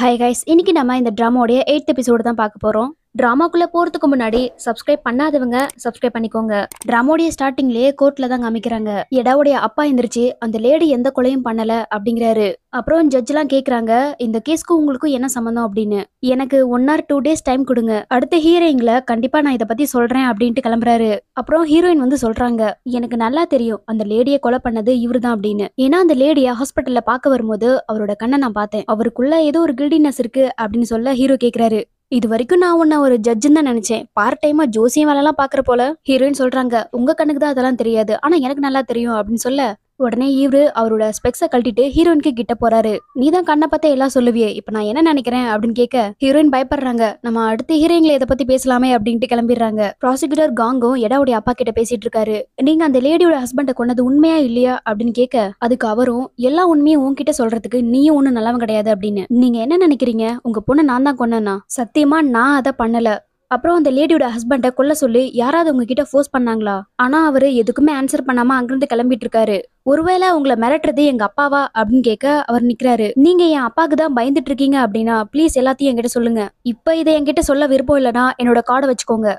hi guys இன்றைக்கி நம்ம இந்த ட்ராமாவோடைய எயித் எபிசோடு தான் பார்க்க போகிறோம் ட்ராமாக்குள்ளே போகிறதுக்கு முன்னாடி சப்ஸ்கிரைப் பண்ணாதவங்க சப்ஸ்கிரைப் பண்ணிக்கோங்க ட்ராமாவுடைய ஸ்டார்டிங்லேயே கோர்ட்டில் தான் காமிக்கிறாங்க எடாவுடைய அப்பா எந்திரிச்சு அந்த லேடி எந்த கொலையும் பண்ணலை அப்படிங்கிறாரு அப்புறம் ஜட்ஜ்லாம் கேட்குறாங்க இந்த கேஸ்க்கு உங்களுக்கும் என்ன சம்மந்தம் அப்படின்னு எனக்கு one or two days time கொடுங்க அடுத்த ஹீரோயின்ல கண்டிப்பாக நான் இதை பற்றி சொல்கிறேன் அப்படின்ட்டு கிளம்புறாரு அப்புறம் ஹீரோயின் வந்து சொல்கிறாங்க எனக்கு நல்லா தெரியும் அந்த லேடியை கொலை பண்ணது இவர் தான் அப்படின்னு ஏன்னா அந்த லேடியை ஹாஸ்பிட்டலில் பார்க்க வரும்போது அவரோட கண்ணை நான் பார்த்தேன் அவருக்குள்ள ஏதோ ஒரு கில்டினஸ் இருக்குது அப்படின்னு சொல்ல ஹீரோ கேட்குறாரு இது வரைக்கும் நான் உன்ன ஒரு ஜட்ஜுன்னு தான் நினைச்சேன் பார்ட் டைமா ஜோசியம் எல்லாம் பாக்குற போல ஹீரோயின் சொல்றாங்க உங்க கண்ணுக்கு தான் அதெல்லாம் தெரியாது ஆனா எனக்கு நல்லா தெரியும் அப்படின்னு சொல்ல உடனே இவரு அவரோட ஸ்பெக்ஸை கழட்டிட்டு ஹீரோயின்கு கிட்ட போறாரு நீ தான் கண்ணை பார்த்தா எல்லாம் சொல்லுவியே இப்போ நான் என்ன நினைக்கிறேன் அப்படின்னு கேட்க ஹீரோயின் பயப்படுறாங்க நம்ம அடுத்த ஹீரோயின்ல இதை பத்தி பேசலாமே அப்படின்ட்டு கிளம்பிடுறாங்க ப்ராசிக்யூட்டர் காங்கும் எடாவுடைய அப்பா கிட்ட பேசிட்டு இருக்காரு நீங்க அந்த லேடியோட ஹஸ்பண்டை கொண்டது உண்மையா இல்லையா அப்படின்னு கேட்க அதுக்கு அவரும் எல்லா உண்மையும் உன்கிட்ட சொல்றதுக்கு நீயும் ஒன்னும் நல்லவன் கிடையாது அப்படின்னு நீங்க என்ன நினைக்கிறீங்க உங்க பொண்ணு நான் தான் கொண்டேன்னா சத்தியமா நான் அதை பண்ணல அப்புறம் அந்த லேடியோட ஹஸ்பண்டை கொல்ல சொல்லி யாராவது உங்ககிட்ட ஃபோர்ஸ் பண்ணாங்களா ஆனா அவரு எதுக்குமே ஆன்சர் பண்ணாம அங்கிருந்து கிளம்பிட்டு இருக்காரு ஒருவேளை உங்களை மிரட்டுறது எங்க அப்பாவா அப்படின்னு கேட்க அவர் நிக்கிறாரு நீங்க என் அப்பாவுக்கு தான் பயந்துட்டு இருக்கீங்க அப்படின்னா ப்ளீஸ் எல்லாத்தையும் என்கிட்ட சொல்லுங்க இப்ப இதை என்கிட்ட சொல்ல விருப்பம் இல்லைன்னா என்னோட கார்டை வச்சுக்கோங்க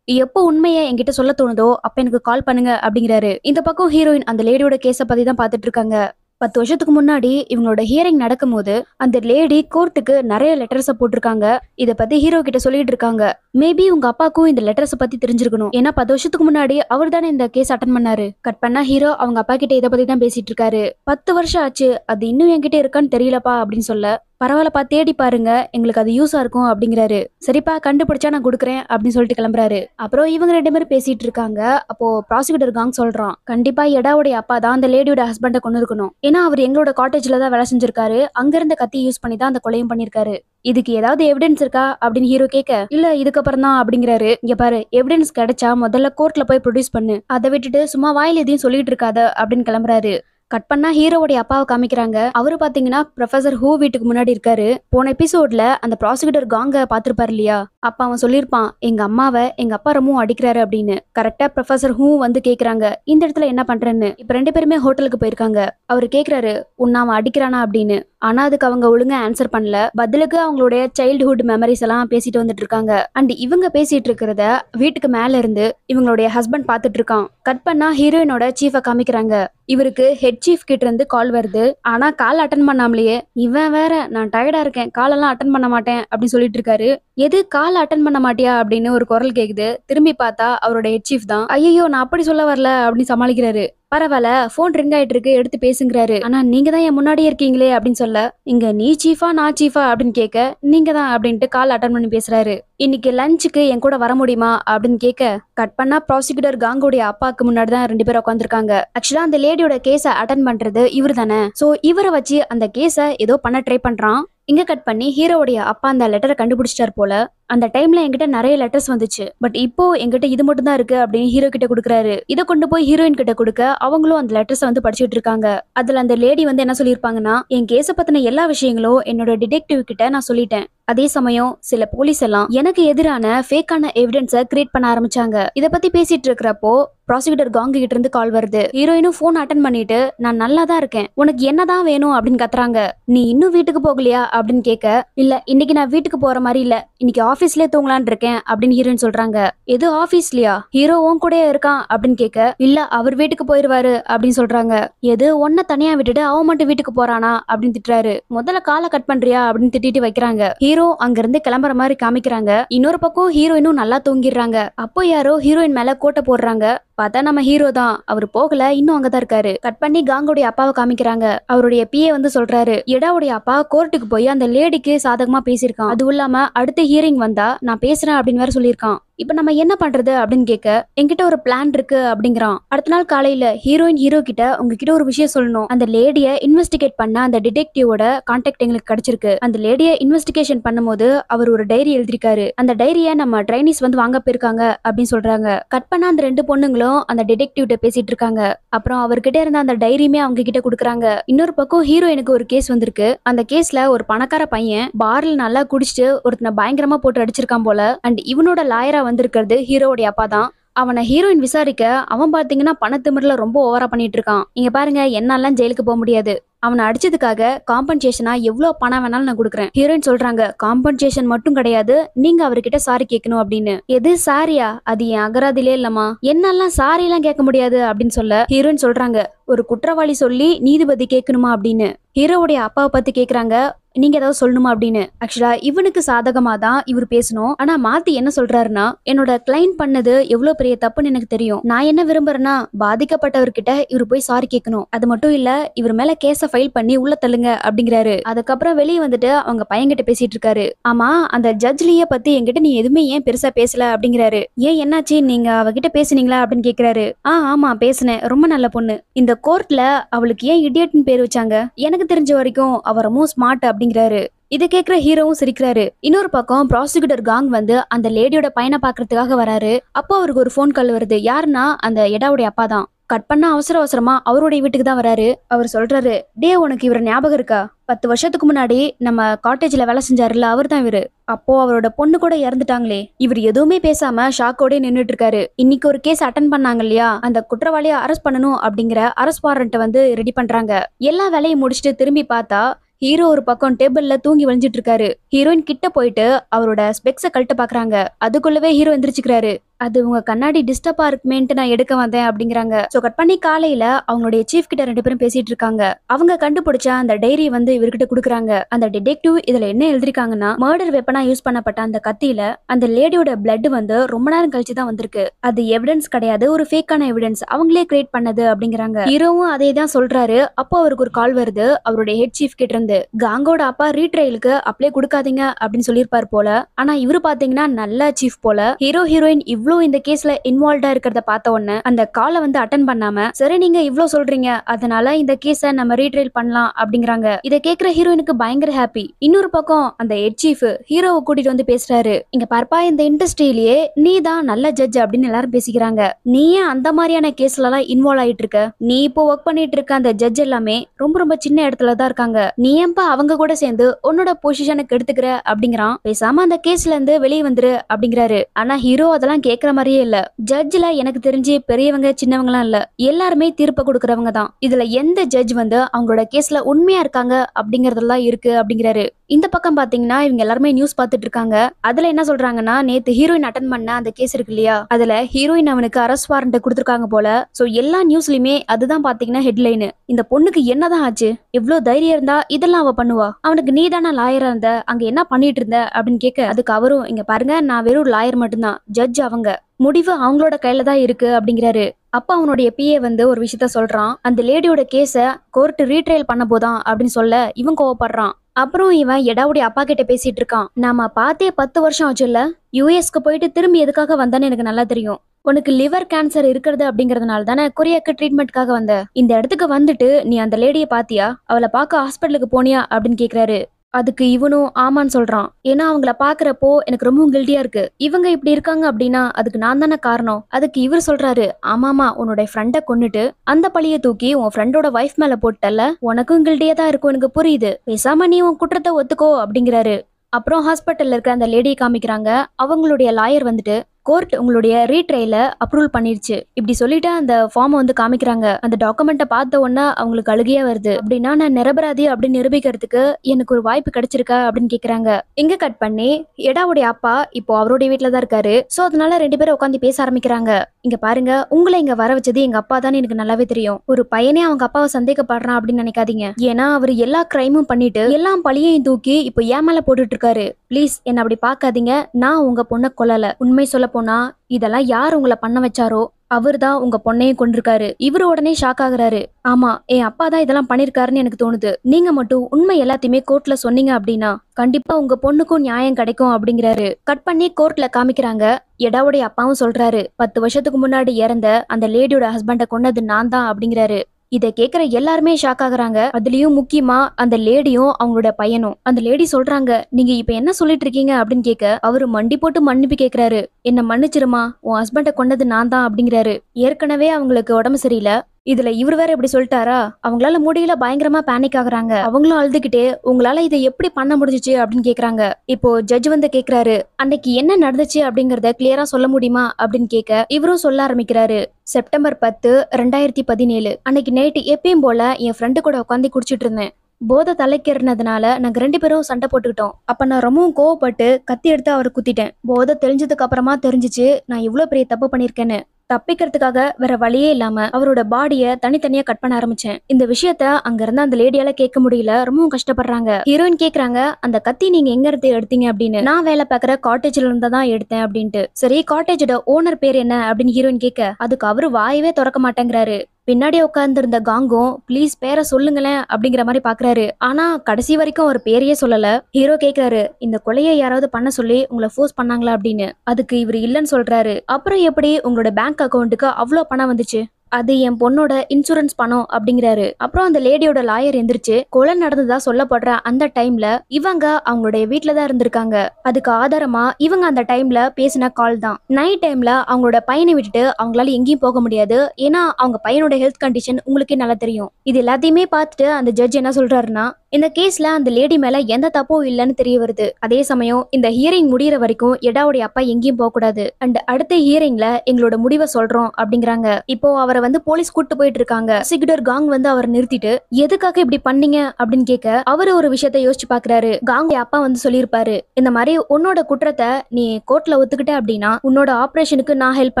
எப்போ உண்மையை என்கிட்ட சொல்ல தோணுதோ அப்ப எனக்கு கால் பண்ணுங்க அப்படிங்கிறாரு இந்த பக்கம் ஹீரோயின் அந்த லேடியோட கேஸை பத்தி தான் பாத்துட்டு இருக்காங்க பத்து வருஷத்துக்கு முன்னாடி இவங்களோட ஹியரிங் நடக்கும்போது அந்த லேடி கோர்ட்டுக்கு நிறைய லெட்டர்ஸ் போட்டிருக்காங்க இத பத்தி ஹீரோ கிட்ட சொல்லிட்டு இருக்காங்க மேபி உங்க அப்பாக்கும் இந்த லெட்டர்ஸ் பத்தி தெரிஞ்சிருக்கணும் ஏன்னா பத்து வருஷத்துக்கு முன்னாடி அவர் தானே இந்த கேஸ் அட்டன் பண்ணாரு கட் பண்ணா ஹீரோ அவங்க அப்பா கிட்ட இதை பத்தி தான் பேசிட்டு இருக்காரு பத்து வருஷம் ஆச்சு அது இன்னும் என்கிட்ட இருக்கான்னு தெரியலப்பா அப்படின்னு சொல்ல பரவாயில்லப்பா தேடி பாருங்க எங்களுக்கு அது யூஸாக இருக்கும் அப்படிங்கிறாரு சரிப்பா கண்டுபிடிச்சா நான் கொடுக்குறேன் அப்படின்னு சொல்லிட்டு கிளம்புறாரு அப்புறம் இவங்க ரெண்டு பேரும் பேசிட்டு இருக்காங்க அப்போ ப்ராசிக்யூட்டர் காங் சொல்றான் கண்டிப்பா எடாவுடைய அப்பா தான் அந்த லேடியோட ஹஸ்பண்டை கொண்டு இருக்கணும் ஏன்னா அவர் எங்களோட காட்டேஜ்ல தான் வேலை செஞ்சிருக்காரு அங்கிருந்த கத்தி யூஸ் பண்ணி தான் அந்த கொலையும் பண்ணியிருக்காரு இதுக்கு ஏதாவது எவிடன்ஸ் இருக்கா அப்படின்னு ஹீரோ கேட்க இல்ல இதுக்கப்புறம் தான் அப்படிங்கிறாரு இங்க பாரு எவிடன்ஸ் கிடைச்சா முதல்ல கோர்ட்ல போய் ப்ரொடியூஸ் பண்ணு அதை விட்டுட்டு சும்மா வாயில் எதையும் சொல்லிட்டு இருக்காத அப்படின்னு கிளம்புறாரு கட் பண்ணா ஹீரோவுடைய அப்பாவை காமிக்கிறாங்க அவரு பாத்தீங்கன்னா ப்ரொஃபசர் ஹூ வீட்டுக்கு முன்னாடி இருக்காரு போன எபிசோட்ல அந்த ப்ராசிக்யூட்டர் காங்க பாத்துருப்பாரு இல்லையா அப்ப அவன் சொல்லியிருப்பான் எங்க அம்மாவை எங்க அப்பா ரொம்பவும் அடிக்கிறாரு அப்படின்னு கரெக்டா ப்ரொஃபசர் ஹூ வந்து கேக்குறாங்க இந்த இடத்துல என்ன பண்றேன்னு இப்ப ரெண்டு பேருமே ஹோட்டலுக்கு போயிருக்காங்க அவர் கேக்குறாரு உன்ன அவன் அடிக்கிறானா அப்படின்னு ஆனால் அதுக்கு அவங்க ஒழுங்காக ஆன்சர் பண்ணல பதிலுக்கு அவங்களுடைய சைல்டுஹுட் மெமரிஸ் எல்லாம் பேசிட்டு வந்துட்டு இருக்காங்க அண்ட் இவங்க பேசிட்டு இருக்கிறத வீட்டுக்கு மேல இருந்து இவங்களுடைய ஹஸ்பண்ட் பாத்துட்டு இருக்கான் கட் பண்ணா ஹீரோயினோட சீஃபை காமிக்கிறாங்க இவருக்கு ஹெட் சீஃப் கிட்ட இருந்து கால் வருது ஆனா கால் அட்டன் பண்ணாமலேயே இவன் வேற நான் டயர்டா இருக்கேன் காலெல்லாம் அட்டன் பண்ண மாட்டேன் அப்படின்னு சொல்லிட்டு இருக்காரு எது கால் அட்டன் பண்ண மாட்டியா அப்படின்னு ஒரு குரல் கேக்குது திரும்பி பார்த்தா அவரோட ஹெட் சீஃப் தான் ஐயோ நான் அப்படி சொல்ல வரல அப்படின்னு சமாளிக்கிறாரு பரவாயில்ல ஃபோன் ரிங் ஆயிட்டு இருக்கு எடுத்து பேசுங்கிறாரு ஆனா நீங்க தான் என் முன்னாடியே இருக்கீங்களே அப்படின்னு சொல்ல இங்க நீ சீஃபா நான் சீஃபா அப்படின்னு கேட்க நீங்க தான் அப்படின்ட்டு கால் அட்டன் பண்ணி பேசுறாரு இன்னைக்கு லஞ்சுக்கு என் கூட வர முடியுமா அப்படின்னு கேட்க கட் பண்ணா ப்ராசிக்யூட்டர் காங்கோடைய அப்பாவுக்கு முன்னாடி தான் ரெண்டு பேரும் உட்காந்துருக்காங்க ஆக்சுவலா அந்த லேடியோட கேஸை அட்டன் பண்றது இவர் தானே சோ இவரை வச்சு அந்த கேஸை ஏதோ பண்ண ட்ரை பண்றான் இங்கே கட் பண்ணி ஹீரோவுடைய அப்பா அந்த லெட்டரை கண்டுபிடிச்சிட்டார் போல அந்த டைமில் என்கிட்ட நிறைய லெட்டர்ஸ் வந்துச்சு பட் இப்போ என்கிட்ட இது மட்டும் தான் இருக்கு அப்படின்னு ஹீரோ கிட்ட கொடுக்குறாரு இதை கொண்டு போய் ஹீரோயின் கிட்ட கொடுக்க அவங்களும் அந்த லெட்டர்ஸை வந்து படிச்சுட்டு இருக்காங்க அதில் அந்த லேடி வந்து என்ன சொல்லியிருப்பாங்கன்னா என் கேஸை பற்றின எல்லா விஷயங்களும் என்னோட டிடெக்டிவ் கிட்ட நான் சொல்லிட்டேன் அதே சமயம் சில போலீஸ் எல்லாம் எனக்கு எதிரான ஃபேக்கான எவிடன்ஸை கிரியேட் பண்ண ஆரம்பிச்சாங்க இதை பத்தி பேசிட்டு இருக்கிறப்போ ப்ராசிக்யூட்டர் காங்கு கிட்ட இருந்து கால் வருது ஹீரோயினும் ஃபோன் அட்டன் பண்ணிட்டு நான் நல்லா தான் இருக்கேன் உனக்கு என்னதான் வேணும் அப்படின்னு கத்துறாங்க நீ இன்னும் வீட்டுக்கு போகலையா அப்படின்னு கேட்க இல்ல இன்னைக்கு நான் வீட்டுக்கு போற மாதிரி இல்ல இன்னைக்கு ஆபீஸ்லயே தூங்கலான் இருக்கேன் அப்படின்னு ஹீரோயின் சொல்றாங்க எது ஆபீஸ்லயா ஹீரோ உன் கூட இருக்கான் அப்படின்னு கேட்க இல்ல அவர் வீட்டுக்கு போயிருவாரு அப்படின்னு சொல்றாங்க எது ஒன்ன தனியா விட்டுட்டு அவன் மட்டும் வீட்டுக்கு போறானா அப்படின்னு திட்டுறாரு முதல்ல காலை கட் பண்றியா அப்படின்னு திட்டிட்டு வைக்கிறாங்க ஹீரோ அங்க இருந்து கிளம்புற மாதிரி காமிக்கிறாங்க இன்னொரு பக்கம் ஹீரோயினும் நல்லா தூங்கிடுறாங்க அப்போ யாரோ ஹீரோயின் மேல கோட்டை போடுறாங்க பார்த்தா நம்ம ஹீரோ தான் அவர் போகல இன்னும் அங்கதான் இருக்காரு கட் பண்ணி காங்கோடைய அப்பாவை காமிக்கிறாங்க அவருடைய பிஏ வந்து சொல்றாரு எடாவுடைய அப்பா கோர்ட்டுக்கு போய் அந்த லேடிக்கு சாதகமா பேசியிருக்கான் அதுவும் இல்லாம அடுத்த ஹியரிங் வந்தா நான் பேசுறேன் அப்படின்னு வேற சொல்லியிருக்கான் இப்போ நம்ம என்ன பண்ணுறது அப்படின்னு கேட்க என்கிட்ட ஒரு பிளான் இருக்குது அப்படிங்கிறான் அடுத்த நாள் காலையில் ஹீரோயின் ஹீரோ கிட்ட உங்ககிட்ட ஒரு விஷயம் சொல்லணும் அந்த லேடியை இன்வெஸ்டிகேட் பண்ண அந்த டிடெக்டிவோட கான்டாக்ட் எங்களுக்கு கிடைச்சிருக்கு அந்த லேடியை இன்வெஸ்டிகேஷன் பண்ணும்போது அவர் ஒரு டைரி எழுதியிருக்காரு அந்த டைரியை நம்ம ட்ரைனிஸ் வந்து வாங்க போயிருக்காங்க அப்படின்னு சொல்கிறாங்க கட் பண்ண அந்த ரெண்டு பொண்ணுங்களும் அந்த டிடெக்டிவ்கிட்ட பேசிட்டு இருக்காங்க அப்புறம் அவர்கிட்ட இருந்த அந்த டைரியுமே அவங்க கிட்ட கொடுக்குறாங்க இன்னொரு பக்கம் ஹீரோயினுக்கு ஒரு கேஸ் வந்திருக்கு அந்த கேஸ்ல ஒரு பணக்கார பையன் பார்ல நல்லா குடிச்சிட்டு ஒருத்தனை பயங்கரமா போட்டு அடிச்சிருக்கான் போல அண்ட் இவனோட லாயரா வந்திருக்கிறது ஹீரோவுடைய அப்பா தான் அவனை ஹீரோயின் விசாரிக்க அவன் பார்த்தீங்கன்னா பணத்திமிரில் ரொம்ப ஓவரா பண்ணிட்டு இருக்கான் இங்க பாருங்க என்னெல்லாம் ஜெயிலுக்கு போக முடியாது அவனை அடிச்சதுக்காக காம்பன்சேஷனா எவ்வளோ பணம் வேணாலும் நான் கொடுக்குறேன் ஹீரோயின் சொல்றாங்க காம்பன்சேஷன் மட்டும் கிடையாது நீங்க அவர்கிட்ட சாரி கேட்கணும் அப்படின்னு எது சாரியா அது என் அகராதிலே இல்லமா என்னெல்லாம் சாரி எல்லாம் கேட்க முடியாது அப்படின்னு சொல்ல ஹீரோயின் சொல்றாங்க ஒரு குற்றவாளி சொல்லி நீதிபதி கேட்கணுமா அப்படின்னு ஹீரோவுடைய அப்பாவை பார்த்து கேட்குறாங்க நீங்க ஏதாவது சொல்லணுமா அப்படின்னு ஆக்சுவலா இவனுக்கு சாதகமா தான் இவர் பேசணும் ஆனா மாத்தி என்ன சொல்றாருன்னா என்னோட கிளைண்ட் பண்ணது எவ்வளவு பெரிய தப்புன்னு எனக்கு தெரியும் நான் என்ன விரும்புறேன்னா பாதிக்கப்பட்டவர்கிட்ட இவர் போய் சாரி கேட்கணும் அது மட்டும் இல்ல இவர் மேல கேஸ ஃபைல் பண்ணி உள்ள தள்ளுங்க அப்படிங்கிறாரு அதுக்கப்புறம் வெளியே வந்துட்டு அவங்க பையன்கிட்ட பேசிட்டு இருக்காரு ஆமா அந்த ஜட்ஜ்லிய பத்தி என்கிட்ட நீ எதுவுமே ஏன் பெருசா பேசல அப்படிங்கிறாரு ஏன் என்னாச்சு நீங்க அவகிட்ட பேசுனீங்களா அப்படின்னு கேக்குறாரு ஆ ஆமா பேசினேன் ரொம்ப நல்ல பொண்ணு இந்த கோர்ட்ல அவளுக்கு ஏன் இடியட்னு பேர் வச்சாங்க எனக்கு தெரிஞ்ச வரைக்கும் அவ ரொம்ப ஸ்மார்ட் அப்படிங்கிறாரு இது கேக்குற ஹீரோவும் சிரிக்கிறாரு இன்னொரு பக்கம் ப்ராசிக்யூட்டர் காங் வந்து அந்த லேடியோட பையனை பாக்குறதுக்காக வராரு அப்போ அவருக்கு ஒரு ஃபோன் கால் வருது யாருன்னா அந்த எடாவுடைய அப்பா தான் கட் பண்ண அவசர அவசரமா அவருடைய வீட்டுக்கு தான் வராரு அவர் சொல்றாரு டே உனக்கு இவர் ஞாபகம் இருக்கா பத்து வருஷத்துக்கு முன்னாடி நம்ம காட்டேஜ்ல வேலை செஞ்சாருல அவர் தான் இவரு அப்போ அவரோட பொண்ணு கூட இறந்துட்டாங்களே இவர் எதுவுமே பேசாம ஷாக்கோட நின்றுட்டு இருக்காரு இன்னைக்கு ஒரு கேஸ் அட்டன் பண்ணாங்க இல்லையா அந்த குற்றவாளியை அரெஸ்ட் பண்ணணும் அப்படிங்கிற அரெஸ்ட் வாரண்ட் வந்து ரெடி பண்றாங்க எல்லா வேலையும் முடிச்சுட்டு திரும்பி பார்த்தா ஹீரோ ஒரு பக்கம் டேபிள்ல தூங்கி வழிஞ்சிட்டு இருக்காரு ஹீரோயின் கிட்ட போயிட்டு அவரோட ஸ்பெக்ஸ கழட்ட பாக்குறாங்க அதுக்குள்ளவே ஹீரோ எந்திரிச்சுக்கிறாரு அது உங்க கண்ணாடி டிஸ்டர்பா இருக்குமேன்ட்டு நான் எடுக்க வந்தேன் அப்படிங்கிறாங்க ஸோ கட் பண்ணி காலையில அவங்களுடைய சீஃப் கிட்ட ரெண்டு பேரும் பேசிட்டு இருக்காங்க அவங்க கண்டுபிடிச்ச அந்த டைரி வந்து இவர்கிட்ட குடுக்குறாங்க அந்த டிடெக்டிவ் இதுல என்ன எழுதிருக்காங்கன்னா மர்டர் வெப்பனா யூஸ் பண்ணப்பட்ட அந்த கத்தியில அந்த லேடியோட பிளட் வந்து ரொம்ப நேரம் கழிச்சு தான் வந்திருக்கு அது எவிடன்ஸ் கிடையாது ஒரு ஃபேக்கான எவிடன்ஸ் அவங்களே கிரியேட் பண்ணது அப்படிங்கிறாங்க ஹீரோவும் அதே தான் சொல்றாரு அப்போ அவருக்கு ஒரு கால் வருது அவருடைய ஹெட் சீஃப் கிட்ட இருந்து காங்கோட அப்பா ரீட்ரைலுக்கு அப்ளை கொடுக்காதீங்க அப்படின்னு சொல்லியிருப்பார் போல ஆனா இவரு பாத்தீங்கன்னா நல்ல சீஃப் போல ஹீரோ ஹீரோயின் இவ்வளவு இவ்வளவு இந்த கேஸ்ல இன்வால்வா இருக்கிறத பார்த்த உடனே அந்த காலை வந்து அட்டன் பண்ணாம சரி நீங்க இவ்வளோ சொல்றீங்க அதனால இந்த கேஸ நம்ம ரீட்ரைல் பண்ணலாம் அப்படிங்கிறாங்க இதை கேக்குற ஹீரோயினுக்கு பயங்கர ஹாப்பி இன்னொரு பக்கம் அந்த ஹெட் சீஃப் ஹீரோவை கூட்டிட்டு வந்து பேசுறாரு இங்க பார்ப்பா இந்த இண்டஸ்ட்ரியிலேயே நீ தான் நல்ல ஜட்ஜ் அப்படின்னு எல்லாரும் பேசிக்கிறாங்க நீ ஏன் அந்த மாதிரியான கேஸ்ல எல்லாம் இன்வால்வ் ஆயிட்டு இருக்க நீ இப்போ ஒர்க் பண்ணிட்டு இருக்க அந்த ஜட்ஜ் எல்லாமே ரொம்ப ரொம்ப சின்ன இடத்துல தான் இருக்காங்க நீ ஏன்பா அவங்க கூட சேர்ந்து உன்னோட பொசிஷனுக்கு எடுத்துக்கிற அப்படிங்கிறான் பேசாம அந்த கேஸ்ல இருந்து வெளியே வந்துரு அப்படிங்கிறாரு ஆனா ஹீரோ அதெல்லாம் கேட்க கேட்குற மாதிரியே இல்ல ஜட்ஜ்ல எனக்கு தெரிஞ்சு பெரியவங்க சின்னவங்களாம் இல்லை எல்லாருமே தீர்ப்பை கொடுக்குறவங்க தான் இதில் எந்த ஜட்ஜ் வந்து அவங்களோட கேஸ்ல உண்மையாக இருக்காங்க அப்படிங்கறதெல்லாம் இருக்கு அப்படிங்கிறாரு இந்த பக்கம் பார்த்தீங்கன்னா இவங்க எல்லாருமே நியூஸ் பார்த்துட்டு இருக்காங்க அதுல என்ன சொல்றாங்கன்னா நேத்து ஹீரோயின் அட்டன் பண்ண அந்த கேஸ் இருக்கு இல்லையா அதில் ஹீரோயின் அவனுக்கு அரஸ்ட் வாரண்ட் கொடுத்துருக்காங்க போல ஸோ எல்லா நியூஸ்லையுமே அதுதான் பார்த்தீங்கன்னா ஹெட்லைனு இந்த பொண்ணுக்கு என்னதான் ஆச்சு எவ்வளோ தைரியம் இருந்தா இதெல்லாம் அவள் பண்ணுவா அவனுக்கு நீ லாயரா லாயராக இருந்த அங்க என்ன பண்ணிட்டு இருந்த அப்படின்னு கேட்க அதுக்கு அவரும் இங்க பாருங்க நான் வெறும் லாயர் மட்டும்தான் ஜட்ஜ் அவங்க முடிவு அவங்களோட கையில தான் இருக்கு அப்படிங்கிறாரு அப்பா அவனுடைய பிஏ வந்து ஒரு விஷயத்த சொல்றான் அந்த லேடியோட கேஸ கோர்ட் ரீட்ரையல் பண்ண போதான் அப்படின்னு சொல்ல இவன் கோவப்படுறான் அப்புறம் இவன் எடாவுடைய அப்பா கிட்ட பேசிட்டு இருக்கான் நாம பார்த்தே பத்து வருஷம் ஆச்சுல்ல யூஎஸ்க்கு போயிட்டு திரும்பி எதுக்காக வந்தான்னு எனக்கு நல்லா தெரியும் உனக்கு லிவர் கேன்சர் இருக்கிறது அப்படிங்கறதுனால தானே கொரியாக்கு ட்ரீட்மெண்ட்காக வந்த இந்த இடத்துக்கு வந்துட்டு நீ அந்த லேடியை பாத்தியா அவளை பார்க்க ஹாஸ்பிட்டலுக்கு போனியா அப்படின்னு கேக்குறாரு அதுக்கு இவனும் ஆமான்னு சொல்றான் ஏன்னா அவங்கள பாக்குறப்போ எனக்கு ரொம்ப கில்ட்டியா இருக்கு இவங்க இப்படி இருக்காங்க அப்படின்னா அதுக்கு நான் தானே காரணம் அதுக்கு இவர் சொல்றாரு ஆமாமா உன்னோட ஃப்ரெண்டை கொன்னுட்டு அந்த பழிய தூக்கி உன் ஃப்ரெண்டோட ஒய்ஃப் மேல போட்டல உனக்கும் கில்ட்டியா தான் இருக்கும் எனக்கு புரியுது பேசாம நீ உன் குற்றத்தை ஒத்துக்கோ அப்படிங்கிறாரு அப்புறம் ஹாஸ்பிட்டல்ல இருக்க அந்த லேடியை காமிக்கிறாங்க அவங்களுடைய லாயர் வந்துட்டு கோர்ட் உங்களுடைய ரீட்ரையில அப்ரூவல் பண்ணிருச்சு இப்படி சொல்லிட்டு அந்த ஃபார்மை வந்து காமிக்கிறாங்க அந்த டாக்குமெண்ட்டை பார்த்த உடனே அவங்களுக்கு அழுகையா வருது அப்படின்னா நான் நிரபராதி அப்படின்னு நிரூபிக்கிறதுக்கு எனக்கு ஒரு வாய்ப்பு கிடைச்சிருக்கா அப்படின்னு கேட்குறாங்க இங்க கட் பண்ணி எடாவுடைய அப்பா இப்போ அவருடைய வீட்டில் தான் இருக்காரு ஸோ அதனால ரெண்டு பேரும் உட்காந்து பேச ஆரம்பிக்கிறாங்க இங்க பாருங்க உங்களை இங்க வர வச்சது எங்க அப்பா தான் எனக்கு நல்லாவே தெரியும் ஒரு பையனே அவங்க அப்பாவை சந்தேகப்படுறான் அப்படின்னு நினைக்காதீங்க ஏன்னா அவர் எல்லா கிரைமும் பண்ணிட்டு எல்லாம் பழியையும் தூக்கி இப்போ ஏன் மேல போட்டுட்டு இருக்காரு ப்ளீஸ் என்ன அப்படி பார்க்காதீங்க நான் உங்க பொண்ணை கொல்லல உண்மை சொல்ல போனா இதெல்லாம் யார் உங்களை பண்ண வச்சாரோ அவர் தான் உங்க பொண்ணையும் கொண்டிருக்காரு இவரு உடனே ஷாக் ஆகுறாரு ஆமா என் அப்பா தான் இதெல்லாம் பண்ணிருக்காருன்னு எனக்கு தோணுது நீங்க மட்டும் உண்மை எல்லாத்தையுமே கோர்ட்ல சொன்னீங்க அப்படின்னா கண்டிப்பா உங்க பொண்ணுக்கும் நியாயம் கிடைக்கும் அப்படிங்கிறாரு கட் பண்ணி கோர்ட்ல காமிக்கிறாங்க எடாவுடைய அப்பாவும் சொல்றாரு பத்து வருஷத்துக்கு முன்னாடி இறந்த அந்த லேடியோட ஹஸ்பண்டை கொன்னது நான் தான் அப்படிங்கிறாரு இதை கேட்குற எல்லாருமே ஷாக் ஆகுறாங்க அதுலயும் முக்கியமா அந்த லேடியும் அவங்களோட பையனும் அந்த லேடி சொல்றாங்க நீங்க இப்ப என்ன சொல்லிட்டு இருக்கீங்க அப்படின்னு கேட்க அவரு மண்டி போட்டு மன்னிப்பு கேக்குறாரு என்ன மன்னிச்சிருமா உன் ஹஸ்பண்ட கொண்டது நான் தான் அப்படிங்கிறாரு ஏற்கனவே அவங்களுக்கு உடம்பு சரியில்லை இதுல இவர் வேற இப்படி சொல்லிட்டாரா அவங்களால முடியல பயங்கரமா பேனிக் ஆகுறாங்க அவங்களும் அழுதுகிட்டே உங்களால இதை எப்படி பண்ண முடிஞ்சிச்சு அப்படின்னு கேக்குறாங்க இப்போ ஜட்ஜ் வந்து கேக்குறாரு அன்னைக்கு என்ன நடந்துச்சு அப்படிங்கறத கிளியரா சொல்ல முடியுமா அப்படின்னு கேட்க இவரும் சொல்ல ஆரம்பிக்கிறாரு செப்டம்பர் பத்து ரெண்டாயிரத்தி பதினேழு அன்னைக்கு நைட்டு எப்பயும் போல என் ஃப்ரெண்டு கூட உட்காந்து குடிச்சிட்டு இருந்தேன் போதை தலைக்கிறனதுனால நாங்கள் ரெண்டு பேரும் சண்டை போட்டுக்கிட்டோம் அப்போ நான் ரொம்பவும் கோவப்பட்டு கத்தி எடுத்து அவரை குத்திட்டேன் போதை தெரிஞ்சதுக்கு அப்புறமா தெரிஞ்சிச்சு நான் இவ்வளோ பெரிய தப்பு பண்ணியிருக்கேன்னு தப்பிக்கிறதுக்காக வேற வழியே இல்லாம அவரோட பாடிய தனித்தனியா கட் பண்ண ஆரம்பிச்சேன் இந்த விஷயத்த அங்க இருந்த அந்த லேடியால கேட்க முடியல ரொம்பவும் கஷ்டப்படுறாங்க ஹீரோயின் கேக்குறாங்க அந்த கத்தி நீங்க எங்க இருந்து எடுத்தீங்க அப்படின்னு நான் வேலை பாக்குற காட்டேஜ்ல இருந்து தான் எடுத்தேன் அப்படின்ட்டு சரி காட்டேஜோட ஓனர் பேர் என்ன அப்படின்னு ஹீரோயின் கேட்க அதுக்கு அவரு வாயவே திறக்க மாட்டேங்கிறாரு பின்னாடி உட்காந்துருந்த காங்கும் ப்ளீஸ் பேரை சொல்லுங்களேன் அப்படிங்கிற மாதிரி பாக்குறாரு ஆனா கடைசி வரைக்கும் அவர் பேரையே சொல்லல ஹீரோ கேக்குறாரு இந்த கொலையை யாராவது பண்ண சொல்லி உங்களை ஃபோர்ஸ் பண்ணாங்களா அப்படின்னு அதுக்கு இவர் இல்லைன்னு சொல்றாரு அப்புறம் எப்படி உங்களோட பேங்க் அக்கௌண்ட்டுக்கு அவ்வளோ பணம் வந்துச்சு அது என் பொண்ணோட இன்சூரன்ஸ் பணம் அப்படிங்கிறாரு அப்புறம் அந்த லேடியோட லாயர் எந்திரிச்சு கொலை நடந்ததா சொல்லப்படுற அந்த டைம்ல இவங்க அவங்களுடைய வீட்டில தான் இருந்திருக்காங்க அதுக்கு ஆதாரமா இவங்க அந்த டைம்ல பேசின கால் தான் நைட் டைம்ல அவங்களோட பையனை விட்டுட்டு அவங்களால எங்கேயும் போக முடியாது ஏன்னா அவங்க பையனோட ஹெல்த் கண்டிஷன் உங்களுக்கே நல்லா தெரியும் இது எல்லாத்தையுமே பார்த்துட்டு அந்த ஜட்ஜ் என்ன சொல்றாருன்னா இந்த கேஸ்ல அந்த லேடி மேல எந்த தப்பும் இல்லைன்னு தெரிய வருது அதே சமயம் இந்த ஹியரிங் முடியற வரைக்கும் எடாவுடைய அப்பா எங்கேயும் போக கூடாது அண்ட் அடுத்த ஹியரிங்ல எங்களோட முடிவை சொல்றோம் அப்படிங்கிறாங்க இப்போ அவரை வந்து போலீஸ் கூட்டு போயிட்டு இருக்காங்க சிகிடர் காங் வந்து அவர் நிறுத்திட்டு எதுக்காக இப்படி பண்ணீங்க அப்படின்னு கேட்க அவரு ஒரு விஷயத்த யோசிச்சு பாக்குறாரு காங் அப்பா வந்து சொல்லியிருப்பாரு இந்த மாதிரி உன்னோட குற்றத்தை நீ கோர்ட்ல ஒத்துக்கிட்ட அப்படின்னா உன்னோட ஆபரேஷனுக்கு நான் ஹெல்ப்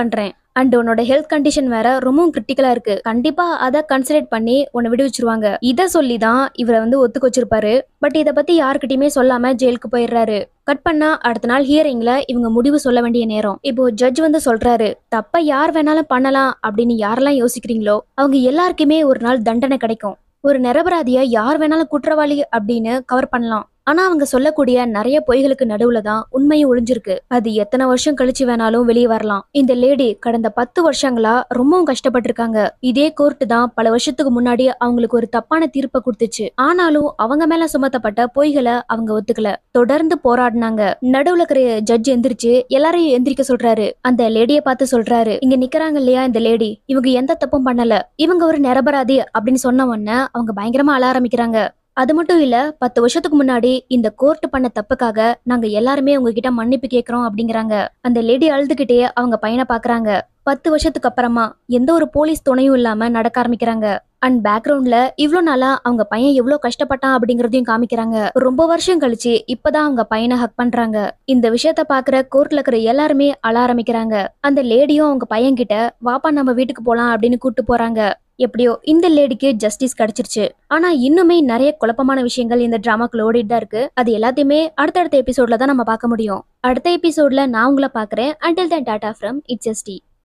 பண்றேன் அண்ட் உன்னோட ஹெல்த் கண்டிஷன் வேற ரொம்பவும் கிரிட்டிக்கலா இருக்கு கண்டிப்பாக அதை கன்சிடர் பண்ணி உன்னை விடுவிச்சிருவாங்க இதை சொல்லி தான் இவரை வந்து ஒத்துக்க வச்சிருப்பாரு பட் இதை பற்றி யாருக்கிட்டயுமே சொல்லாமல் ஜெயிலுக்கு போயிடுறாரு கட் பண்ணா அடுத்த நாள் ஹியரிங்ல இவங்க முடிவு சொல்ல வேண்டிய நேரம் இப்போ ஜட்ஜ் வந்து சொல்றாரு தப்ப யார் வேணாலும் பண்ணலாம் அப்படின்னு யாரெல்லாம் யோசிக்கிறீங்களோ அவங்க எல்லாருக்குமே ஒரு நாள் தண்டனை கிடைக்கும் ஒரு நிரபராதியை யார் வேணாலும் குற்றவாளி அப்படின்னு கவர் பண்ணலாம் ஆனா அவங்க சொல்லக்கூடிய நிறைய பொய்களுக்கு நடுவுல தான் உண்மையும் ஒழிஞ்சிருக்கு அது எத்தனை வருஷம் கழிச்சு வேணாலும் வெளியே வரலாம் இந்த லேடி கடந்த பத்து வருஷங்களா ரொம்பவும் கஷ்டப்பட்டு இருக்காங்க இதே கோர்ட் தான் பல வருஷத்துக்கு முன்னாடி அவங்களுக்கு ஒரு தப்பான தீர்ப்பை கொடுத்துச்சு ஆனாலும் அவங்க மேல சுமத்தப்பட்ட பொய்களை அவங்க ஒத்துக்கல தொடர்ந்து போராடினாங்க நடுவுல இருக்கிற ஜட்ஜ் எந்திரிச்சு எல்லாரையும் எந்திரிக்க சொல்றாரு அந்த லேடிய பார்த்து சொல்றாரு இங்க நிக்கிறாங்க இல்லையா இந்த லேடி இவங்க எந்த தப்பும் பண்ணல இவங்க ஒரு நிரபராதி அப்படின்னு சொன்ன உடனே அவங்க பயங்கரமா அழ ஆரம்பிக்கிறாங்க அது மட்டும் இல்ல பத்து வருஷத்துக்கு முன்னாடி இந்த கோர்ட் பண்ண தப்புக்காக நாங்க எல்லாருமே உங்ககிட்ட மன்னிப்பு கேக்குறோம் அப்படிங்கிறாங்க அந்த லேடி அழுதுகிட்டே அவங்க பையனை பாக்குறாங்க பத்து வருஷத்துக்கு அப்புறமா எந்த ஒரு போலீஸ் துணையும் இல்லாம நடக்க ஆரம்பிக்கிறாங்க அண்ட் பேக்ரவுண்ட்ல இவ்ளோ நாளா அவங்க பையன் எவ்வளவு கஷ்டப்பட்டான் அப்படிங்கறதையும் காமிக்கிறாங்க ரொம்ப வருஷம் கழிச்சு இப்பதான் அவங்க பையனை ஹக் பண்றாங்க இந்த விஷயத்த பாக்குற கோர்ட்ல இருக்கிற எல்லாருமே அழ ஆரம்பிக்கிறாங்க அந்த லேடியும் அவங்க பையன் கிட்ட வாப்பா நம்ம வீட்டுக்கு போலாம் அப்படின்னு கூட்டு போறாங்க எப்படியோ இந்த லேடிக்கு ஜஸ்டிஸ் கிடைச்சிருச்சு ஆனா இன்னுமே நிறைய குழப்பமான விஷயங்கள் இந்த டிராமாக்குள்ள ஓடிட்டு தான் இருக்கு அது எல்லாத்தையுமே அடுத்தடுத்த எபிசோட்ல தான் நம்ம பார்க்க முடியும் அடுத்த எபிசோட்ல நான் உங்களை பாக்குறேன் until then tata from it's ST